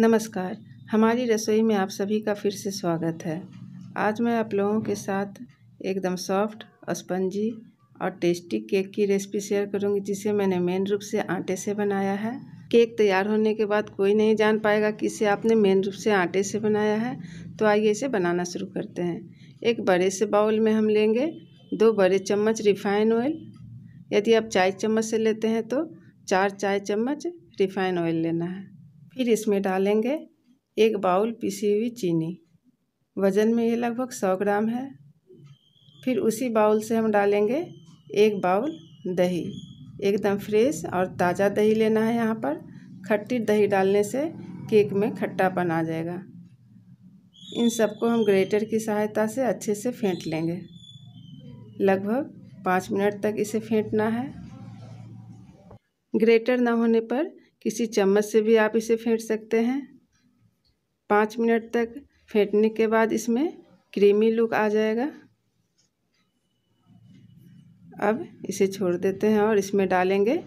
नमस्कार हमारी रसोई में आप सभी का फिर से स्वागत है आज मैं आप लोगों के साथ एकदम सॉफ्ट स्पंजी और टेस्टी केक की रेसिपी शेयर करूंगी जिसे मैंने मेन रूप से आटे से बनाया है केक तैयार होने के बाद कोई नहीं जान पाएगा कि इसे आपने मेन रूप से आटे से बनाया है तो आइए इसे बनाना शुरू करते हैं एक बड़े से बाउल में हम लेंगे दो बड़े चम्मच रिफाइन ऑयल यदि आप चाय चम्मच से लेते हैं तो चार चाय चम्मच रिफाइन ऑयल लेना है फिर इसमें डालेंगे एक बाउल पिसी हुई चीनी वज़न में ये लगभग सौ ग्राम है फिर उसी बाउल से हम डालेंगे एक बाउल दही एकदम फ्रेश और ताज़ा दही लेना है यहाँ पर खट्टी दही डालने से केक में खट्टापन आ जाएगा इन सबको हम ग्रेटर की सहायता से अच्छे से फेंट लेंगे लगभग पाँच मिनट तक इसे फेंटना है ग्रेटर ना होने पर किसी चम्मच से भी आप इसे फेंट सकते हैं पाँच मिनट तक फेंटने के बाद इसमें क्रीमी लुक आ जाएगा अब इसे छोड़ देते हैं और इसमें डालेंगे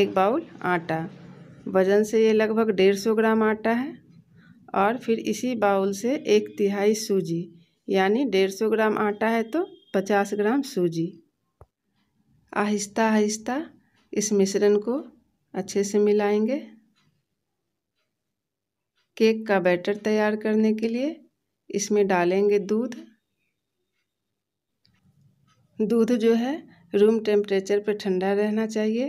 एक बाउल आटा वज़न से ये लगभग डेढ़ सौ ग्राम आटा है और फिर इसी बाउल से एक तिहाई सूजी यानी डेढ़ सौ ग्राम आटा है तो पचास ग्राम सूजी आहिस्ता आहिस्ता इस मिश्रण को अच्छे से मिलाएंगे केक का बैटर तैयार करने के लिए इसमें डालेंगे दूध दूध जो है रूम टेम्परेचर पर ठंडा रहना चाहिए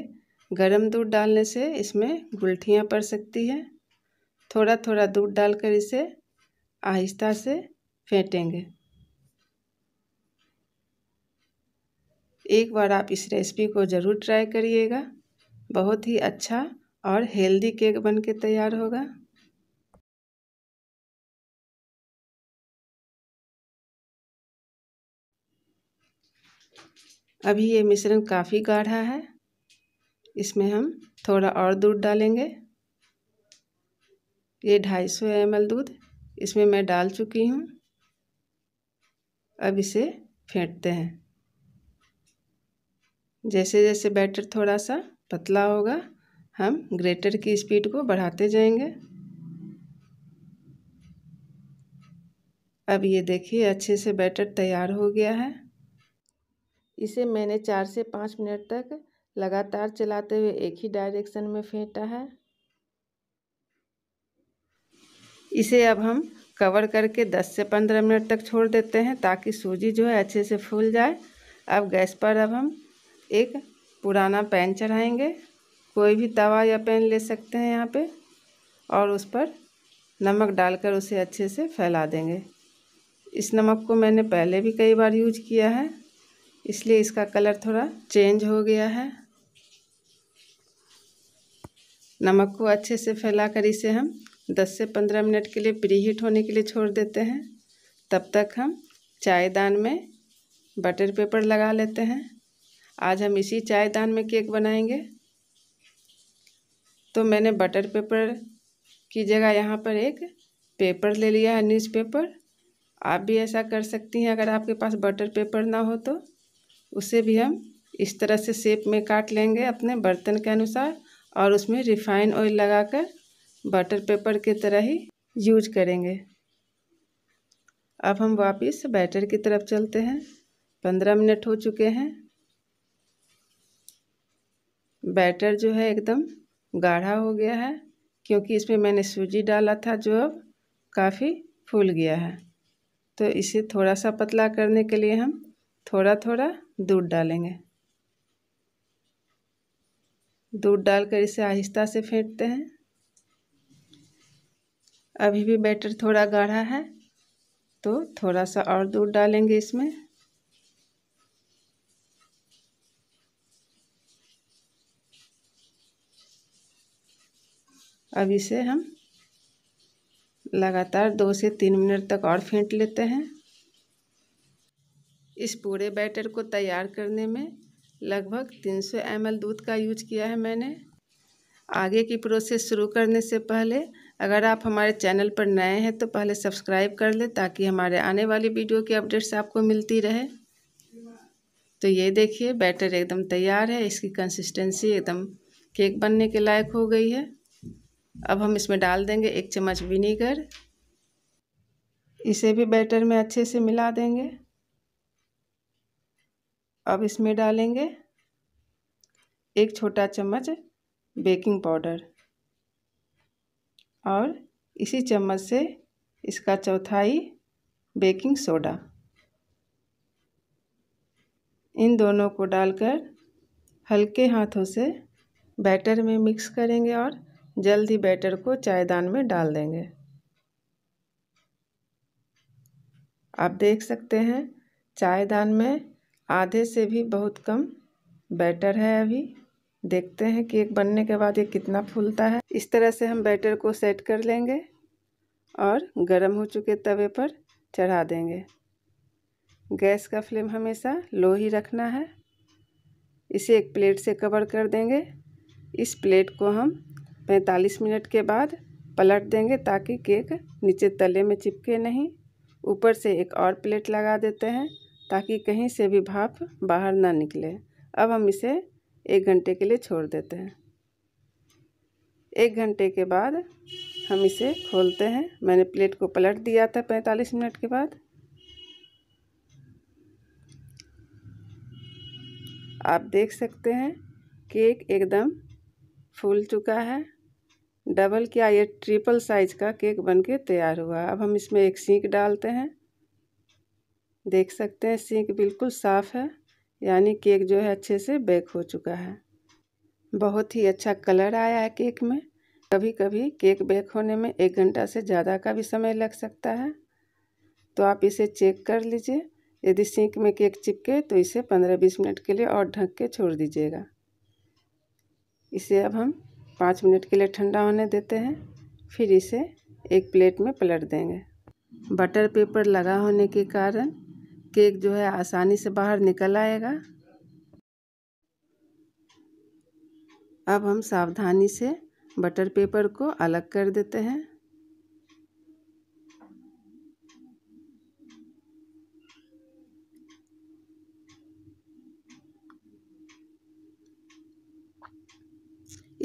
गर्म दूध डालने से इसमें गुलठियाँ पड़ सकती हैं थोड़ा थोड़ा दूध डालकर इसे आहिस्ता से फेंटेंगे एक बार आप इस रेसिपी को ज़रूर ट्राई करिएगा बहुत ही अच्छा और हेल्दी केक बन के तैयार होगा अभी ये मिश्रण काफ़ी गाढ़ा है इसमें हम थोड़ा और दूध डालेंगे ये 250 ml दूध इसमें मैं डाल चुकी हूँ अब इसे फेंटते हैं जैसे जैसे बैटर थोड़ा सा पतला होगा हम ग्रेटर की स्पीड को बढ़ाते जाएंगे अब ये देखिए अच्छे से बैटर तैयार हो गया है इसे मैंने चार से पाँच मिनट तक लगातार चलाते हुए एक ही डायरेक्शन में फेंटा है इसे अब हम कवर करके 10 से 15 मिनट तक छोड़ देते हैं ताकि सूजी जो है अच्छे से फूल जाए अब गैस पर अब हम एक पुराना पेन चढ़ाएंगे कोई भी तवा या पेन ले सकते हैं यहाँ पे और उस पर नमक डालकर उसे अच्छे से फैला देंगे इस नमक को मैंने पहले भी कई बार यूज किया है इसलिए इसका कलर थोड़ा चेंज हो गया है नमक को अच्छे से फैला कर इसे हम 10 से 15 मिनट के लिए प्री हीट होने के लिए छोड़ देते हैं तब तक हम चायदान में बटर पेपर लगा लेते हैं आज हम इसी चायदान में केक बनाएंगे तो मैंने बटर पेपर की जगह यहाँ पर एक पेपर ले लिया है न्यूज़पेपर आप भी ऐसा कर सकती हैं अगर आपके पास बटर पेपर ना हो तो उसे भी हम इस तरह से शेप में काट लेंगे अपने बर्तन के अनुसार और उसमें रिफाइन ऑयल लगाकर बटर पेपर की तरह ही यूज करेंगे अब हम वापस बैटर की तरफ चलते हैं पंद्रह मिनट हो चुके हैं बैटर जो है एकदम गाढ़ा हो गया है क्योंकि इसमें मैंने सूजी डाला था जो अब काफ़ी फूल गया है तो इसे थोड़ा सा पतला करने के लिए हम थोड़ा थोड़ा दूध डालेंगे दूध डालकर इसे आहिस्ता से फेंटते हैं अभी भी बैटर थोड़ा गाढ़ा है तो थोड़ा सा और दूध डालेंगे इसमें अब इसे हम लगातार दो से तीन मिनट तक और फेंट लेते हैं इस पूरे बैटर को तैयार करने में लगभग 300 सौ दूध का यूज किया है मैंने आगे की प्रोसेस शुरू करने से पहले अगर आप हमारे चैनल पर नए हैं तो पहले सब्सक्राइब कर लें ताकि हमारे आने वाली वीडियो की अपडेट्स आपको मिलती रहे तो ये देखिए बैटर एकदम तैयार है इसकी कंसिस्टेंसी एकदम केक बनने के लायक हो गई है अब हम इसमें डाल देंगे एक चम्मच विनीगर इसे भी बैटर में अच्छे से मिला देंगे अब इसमें डालेंगे एक छोटा चम्मच बेकिंग पाउडर और इसी चम्मच से इसका चौथाई बेकिंग सोडा इन दोनों को डालकर हल्के हाथों से बैटर में मिक्स करेंगे और जल्द ही बैटर को चायदान में डाल देंगे आप देख सकते हैं चायदान में आधे से भी बहुत कम बैटर है अभी देखते हैं कि एक बनने के बाद ये कितना फूलता है इस तरह से हम बैटर को सेट कर लेंगे और गर्म हो चुके तवे पर चढ़ा देंगे गैस का फ्लेम हमेशा लो ही रखना है इसे एक प्लेट से कवर कर देंगे इस प्लेट को हम पैंतालीस मिनट के बाद पलट देंगे ताकि केक नीचे तले में चिपके नहीं ऊपर से एक और प्लेट लगा देते हैं ताकि कहीं से भी भाप बाहर ना निकले अब हम इसे एक घंटे के लिए छोड़ देते हैं एक घंटे के बाद हम इसे खोलते हैं मैंने प्लेट को पलट दिया था पैंतालीस मिनट के बाद आप देख सकते हैं केक एकदम फूल चुका है डबल क्या ये ट्रिपल साइज का केक बनके तैयार हुआ अब हम इसमें एक सीख डालते हैं देख सकते हैं सीख बिल्कुल साफ़ है यानी केक जो है अच्छे से बेक हो चुका है बहुत ही अच्छा कलर आया है केक में कभी कभी केक बेक होने में एक घंटा से ज़्यादा का भी समय लग सकता है तो आप इसे चेक कर लीजिए यदि सीक में केक चिपके तो इसे पंद्रह बीस मिनट के लिए और ढक के छोड़ दीजिएगा इसे अब हम पाँच मिनट के लिए ठंडा होने देते हैं फिर इसे एक प्लेट में पलट देंगे बटर पेपर लगा होने के कारण केक जो है आसानी से बाहर निकल आएगा अब हम सावधानी से बटर पेपर को अलग कर देते हैं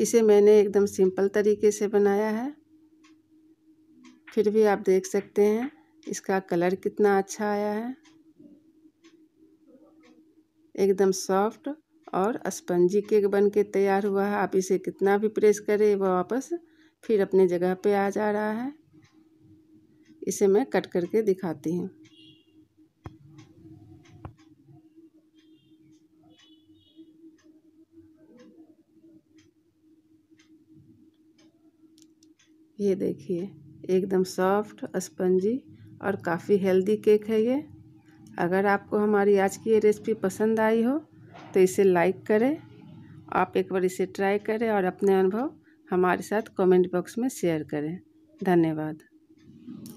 इसे मैंने एकदम सिंपल तरीके से बनाया है फिर भी आप देख सकते हैं इसका कलर कितना अच्छा आया है एकदम सॉफ्ट और स्पंजी केक बन के तैयार हुआ है आप इसे कितना भी प्रेस करें वह वापस फिर अपने जगह पे आ जा रहा है इसे मैं कट करके दिखाती हूँ ये देखिए एकदम सॉफ्ट स्पंजी और काफ़ी हेल्दी केक है ये अगर आपको हमारी आज की ये रेसिपी पसंद आई हो तो इसे लाइक करें आप एक बार इसे ट्राई करें और अपने अनुभव हमारे साथ कमेंट बॉक्स में शेयर करें धन्यवाद